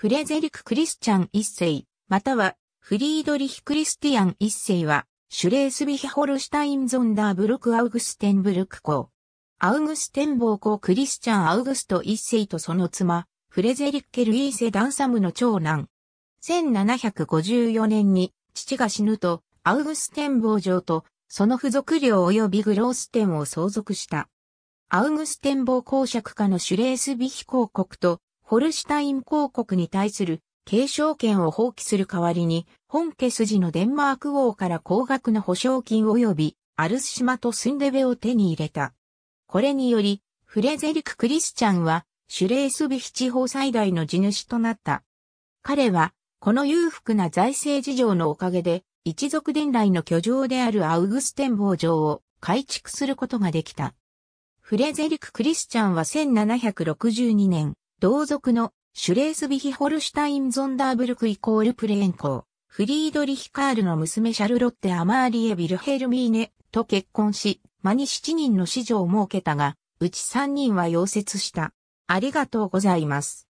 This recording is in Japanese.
フレゼリク・クリスチャン一世、またはフリードリヒ・クリスティアン一世は、シュレースビヒホルシュタインゾンダーブルク・アウグステンブルク公。アウグステンボー公クリスチャン・アウグスト一世とその妻、フレゼリッケ・ルイーセ・ダンサムの長男。1754年に父が死ぬと、アウグステンボー城と、その付属領及びグローステンを相続した。アウグステンボー公爵家のシュレースビヒ公国と、ホルシュタイン公国に対する継承権を放棄する代わりに、本家筋のデンマーク王から高額の保証金及び、アルス島とスンデベを手に入れた。これにより、フレゼリク・クリスチャンは、シュレースビヒ地方最大の地主となった。彼は、この裕福な財政事情のおかげで、一族伝来の居城であるアウグステン坊城を改築することができた。フレゼリク・クリスチャンは1762年、同族のシュレースビヒホルシュタイン・ゾンダーブルクイコールプレーン公、フリードリヒ・カールの娘シャルロッテ・アマーリエ・ビルヘルミーネと結婚し、間に7人の子女を設けたが、うち3人は溶接した。ありがとうございます。